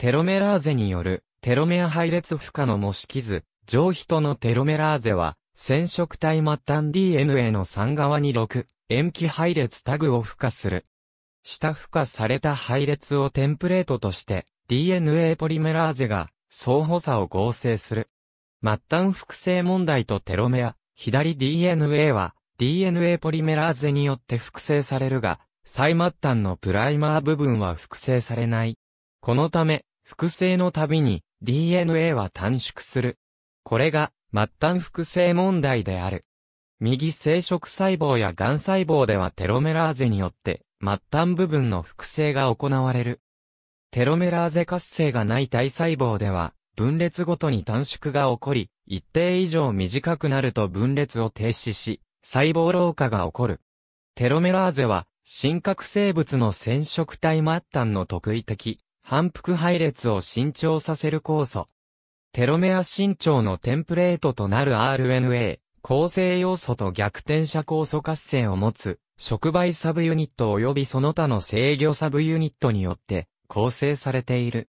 テロメラーゼによるテロメア配列負荷の模式図、上皮とのテロメラーゼは、染色体末端 DNA の3側に6、塩基配列タグを付加する。下付加された配列をテンプレートとして、DNA ポリメラーゼが相補差を合成する。末端複製問題とテロメア、左 DNA は DNA ポリメラーゼによって複製されるが、最末端のプライマー部分は複製されない。このため、複製のたびに DNA は短縮する。これが末端複製問題である。右生殖細胞や癌細胞ではテロメラーゼによって末端部分の複製が行われる。テロメラーゼ活性がない体細胞では分裂ごとに短縮が起こり、一定以上短くなると分裂を停止し、細胞老化が起こる。テロメラーゼは、真核生物の染色体末端の特異的、反復配列を伸長させる酵素。テロメア伸長のテンプレートとなる RNA、構成要素と逆転射酵素活性を持つ、触媒サブユニット及びその他の制御サブユニットによって構成されている。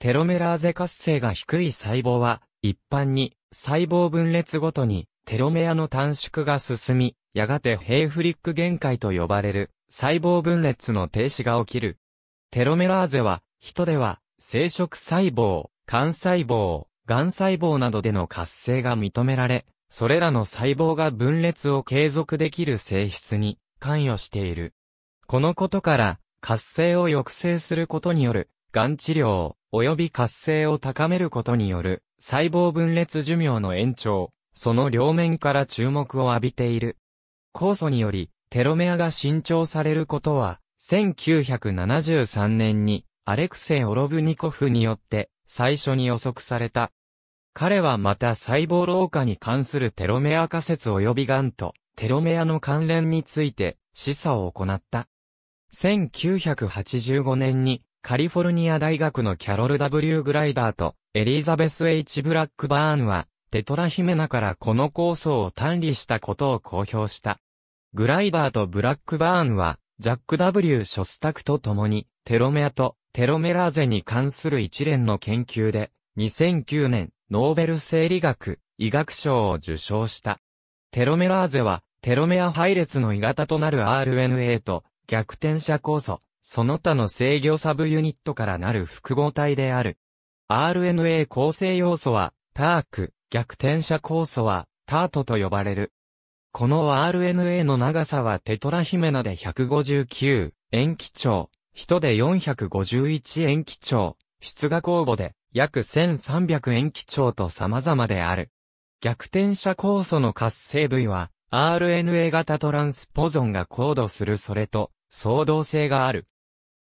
テロメラーゼ活性が低い細胞は、一般に細胞分裂ごとにテロメアの短縮が進み、やがてヘイフリック限界と呼ばれる細胞分裂の停止が起きる。テロメラーゼは人では、生殖細胞、肝細胞、癌細胞などでの活性が認められ、それらの細胞が分裂を継続できる性質に関与している。このことから、活性を抑制することによる、癌治療、及び活性を高めることによる、細胞分裂寿命の延長、その両面から注目を浴びている。酵素により、テロメアが伸長されることは、1973年にアレクセイ・オロブニコフによって最初に予測された。彼はまた細胞老化に関するテロメア仮説及びガンとテロメアの関連について示唆を行った。1985年にカリフォルニア大学のキャロル W. グライダーとエリザベス H. ブラックバーンはテトラヒメナからこの構想を単理したことを公表した。グライダーとブラックバーンはジャック W. ショスタクと共にテロメアとテロメラーゼに関する一連の研究で、2009年、ノーベル生理学、医学賞を受賞した。テロメラーゼは、テロメア配列の鋳型となる RNA と、逆転者酵素、その他の制御サブユニットからなる複合体である。RNA 構成要素は、ターク、逆転者酵素は、タートと呼ばれる。この RNA の長さはテトラヒメナで159、塩基長、人で451塩基調、出画公募で約1300塩基調と様々である。逆転者酵素の活性部位は、RNA 型トランスポゾンが高度するそれと、相動性がある。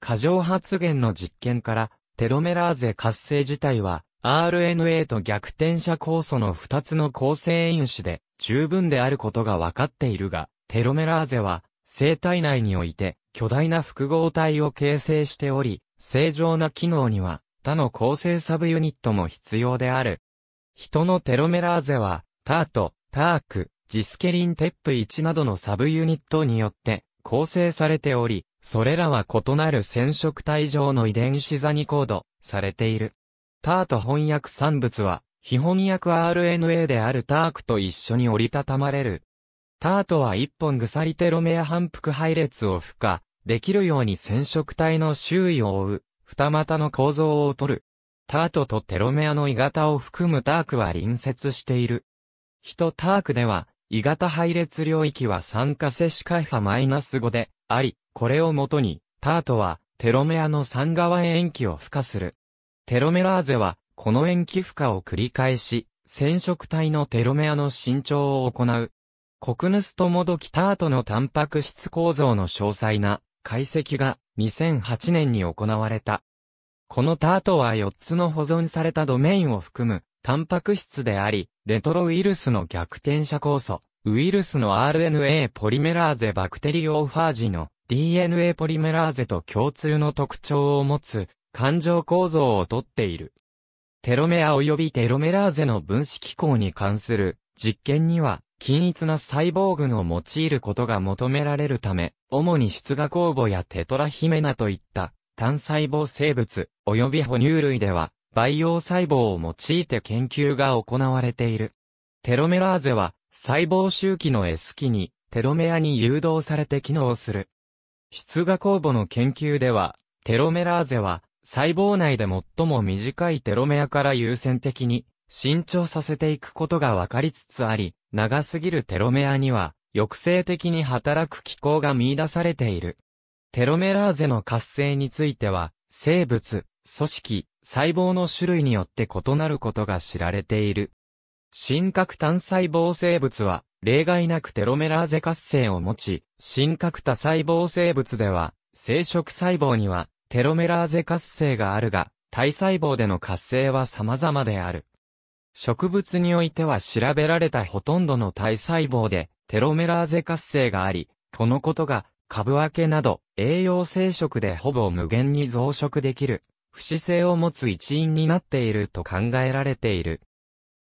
過剰発現の実験から、テロメラーゼ活性自体は、RNA と逆転者酵素の2つの構成因子で、十分であることが分かっているが、テロメラーゼは、生体内において巨大な複合体を形成しており、正常な機能には他の構成サブユニットも必要である。人のテロメラーゼは、タート、ターク、ジスケリンテップ1などのサブユニットによって構成されており、それらは異なる染色体上の遺伝子座にコードされている。タート翻訳産物は、非翻訳 RNA であるタークと一緒に折りたたまれるタートは一本鎖テロメア反復配列を付加、できるように染色体の周囲を覆う、二股の構造を取る。タートとテロメアの異型を含むタークは隣接している。トタークでは、異型配列領域は酸化セシカファ -5 であり、これをもとに、タートはテロメアの酸側塩基を付加する。テロメラーゼは、この塩基付加を繰り返し、染色体のテロメアの伸長を行う。コクヌスともどきタートのタンパク質構造の詳細な解析が2008年に行われた。このタートは4つの保存されたドメインを含むタンパク質であり、レトロウイルスの逆転者酵素、ウイルスの RNA ポリメラーゼバクテリオファージの DNA ポリメラーゼと共通の特徴を持つ感情構造をとっている。テロメア及びテロメラーゼの分子機構に関する実験には均一な細胞群を用いることが求められるため、主に質が酵母やテトラヒメナといった単細胞生物及び哺乳類では培養細胞を用いて研究が行われている。テロメラーゼは細胞周期の S 期にテロメアに誘導されて機能する。質が酵母の研究では、テロメラーゼは細胞内で最も短いテロメアから優先的に伸長させていくことが分かりつつあり、長すぎるテロメアには、抑制的に働く機構が見出されている。テロメラーゼの活性については、生物、組織、細胞の種類によって異なることが知られている。真核単細胞生物は、例外なくテロメラーゼ活性を持ち、真核多細胞生物では、生殖細胞には、テロメラーゼ活性があるが、体細胞での活性は様々である。植物においては調べられたほとんどの体細胞でテロメラーゼ活性があり、このことが株分けなど栄養生殖でほぼ無限に増殖できる不死性を持つ一因になっていると考えられている。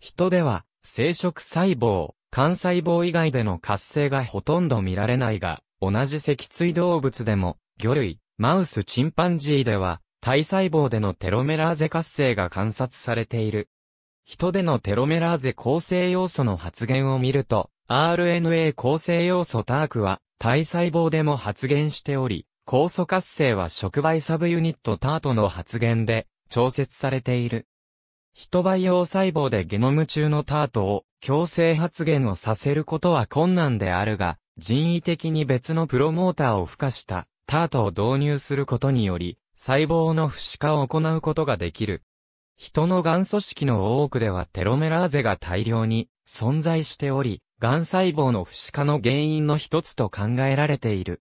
人では生殖細胞、幹細胞以外での活性がほとんど見られないが、同じ脊椎動物でも魚類、マウスチンパンジーでは体細胞でのテロメラーゼ活性が観察されている。人でのテロメラーゼ構成要素の発現を見ると、RNA 構成要素タークは体細胞でも発現しており、酵素活性は触媒サブユニットタートの発現で調節されている。人培養細胞でゲノム中のタートを強制発現をさせることは困難であるが、人為的に別のプロモーターを付加したタートを導入することにより、細胞の不死化を行うことができる。人の癌組織の多くではテロメラーゼが大量に存在しており、癌細胞の不死化の原因の一つと考えられている。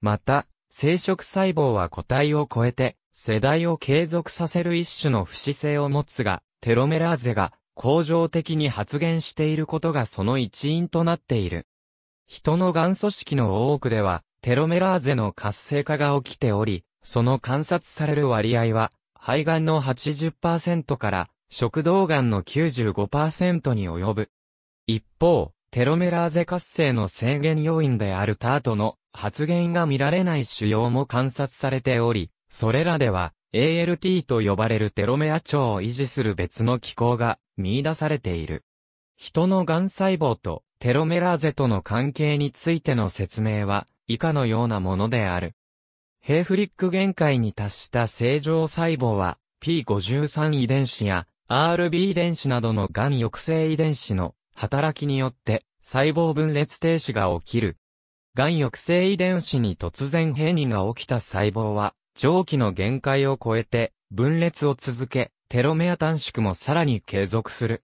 また、生殖細胞は個体を超えて世代を継続させる一種の不死性を持つが、テロメラーゼが恒常的に発現していることがその一因となっている。人の癌組織の多くでは、テロメラーゼの活性化が起きており、その観察される割合は、肺がんの80%から食道がんの95%に及ぶ。一方、テロメラーゼ活性の制限要因であるタートの発現が見られない腫瘍も観察されており、それらでは ALT と呼ばれるテロメア長を維持する別の機構が見出されている。人の癌細胞とテロメラーゼとの関係についての説明は以下のようなものである。ヘイフリック限界に達した正常細胞は、P53 遺伝子や RB 遺伝子などのがん抑制遺伝子の働きによって細胞分裂停止が起きる。がん抑制遺伝子に突然変異が起きた細胞は、蒸気の限界を超えて分裂を続け、テロメア短縮もさらに継続する。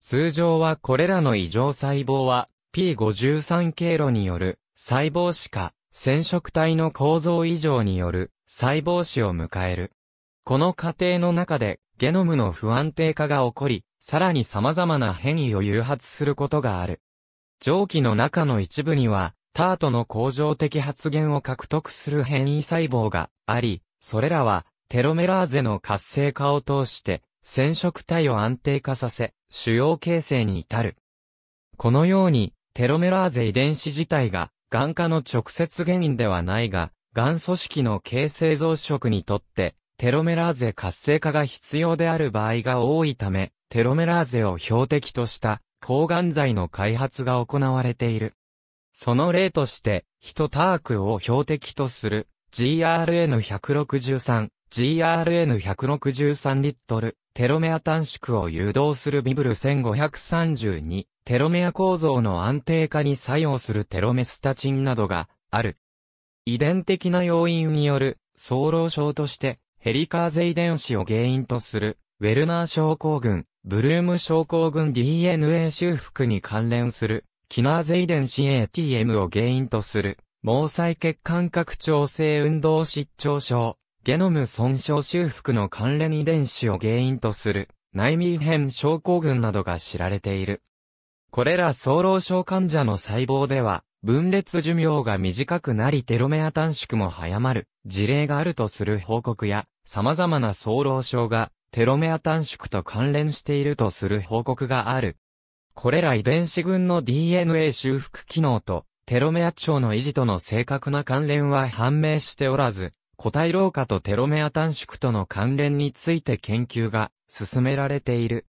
通常はこれらの異常細胞は P53 経路による細胞しか染色体の構造異常による細胞死を迎える。この過程の中でゲノムの不安定化が起こり、さらに様々な変異を誘発することがある。蒸気の中の一部には、タートの恒常的発現を獲得する変異細胞があり、それらはテロメラーゼの活性化を通して染色体を安定化させ、主要形成に至る。このように、テロメラーゼ遺伝子自体が癌化の直接原因ではないが、癌組織の形成増殖にとって、テロメラーゼ活性化が必要である場合が多いため、テロメラーゼを標的とした抗がん剤の開発が行われている。その例として、ヒトタークを標的とする GRN163、GRN163 リットルテロメア短縮を誘導するビブル1532、テロメア構造の安定化に作用するテロメスタチンなどがある。遺伝的な要因による、早漏症として、ヘリカーゼ遺伝子を原因とする、ウェルナー症候群、ブルーム症候群 DNA 修復に関連する、キナーゼ遺伝子 ATM を原因とする、毛細血管拡張性運動失調症、ゲノム損傷修復の関連遺伝子を原因とする、内密変症候群などが知られている。これら早老症患者の細胞では、分裂寿命が短くなりテロメア短縮も早まる事例があるとする報告や、様々な早老症がテロメア短縮と関連しているとする報告がある。これら遺伝子群の DNA 修復機能とテロメア長の維持との正確な関連は判明しておらず、固体老化とテロメア短縮との関連について研究が進められている。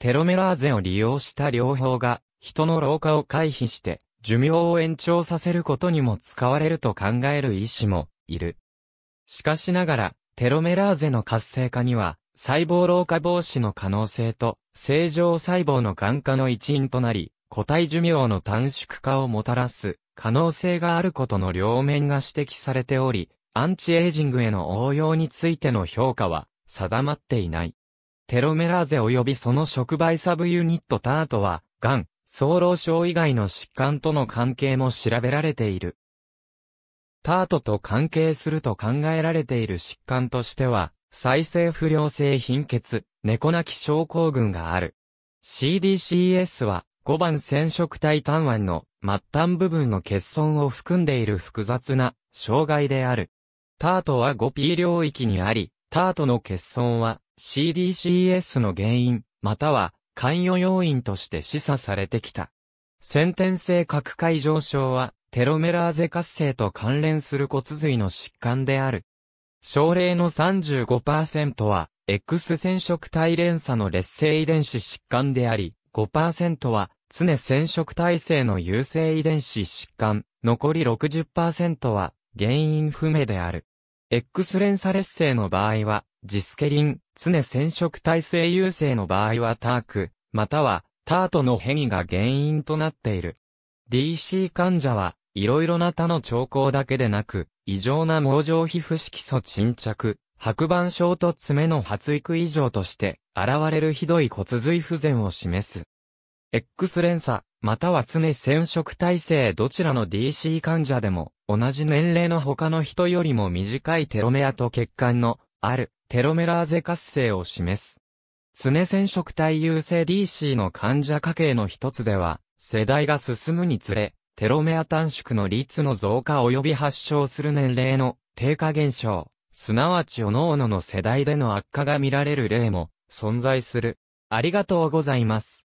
テロメラーゼを利用した療法が人の老化を回避して寿命を延長させることにも使われると考える医師もいる。しかしながら、テロメラーゼの活性化には細胞老化防止の可能性と正常細胞の眼化の一因となり、個体寿命の短縮化をもたらす可能性があることの両面が指摘されており、アンチエイジングへの応用についての評価は定まっていない。テロメラーゼ及びその触媒サブユニットタートは、がん、早老症以外の疾患との関係も調べられている。タートと関係すると考えられている疾患としては、再生不良性貧血、猫泣き症候群がある。CDCS は5番染色体単腕の末端部分の欠損を含んでいる複雑な障害である。タートは 5P 領域にあり、タートの欠損は CDCS の原因、または関与要因として示唆されてきた。先天性核解上昇はテロメラーゼ活性と関連する骨髄の疾患である。症例の35%は X 染色体連鎖の劣性遺伝子疾患であり、5%は常染色体性の優性遺伝子疾患、残り60%は原因不明である。X 連鎖劣勢の場合は、ジスケリン、常染色体性優勢の場合はターク、またはタートの変異が原因となっている。DC 患者は、いろいろな他の兆候だけでなく、異常な網状皮膚色素沈着、白板症と爪の発育異常として、現れるひどい骨髄不全を示す。X 連鎖、または常染色体制どちらの DC 患者でも、同じ年齢の他の人よりも短いテロメアと血管の、ある、テロメラーゼ活性を示す。常染色体優性 DC の患者家系の一つでは、世代が進むにつれ、テロメア短縮の率の増加及び発症する年齢の低下減少、すなわちおのおのの世代での悪化が見られる例も存在する。ありがとうございます。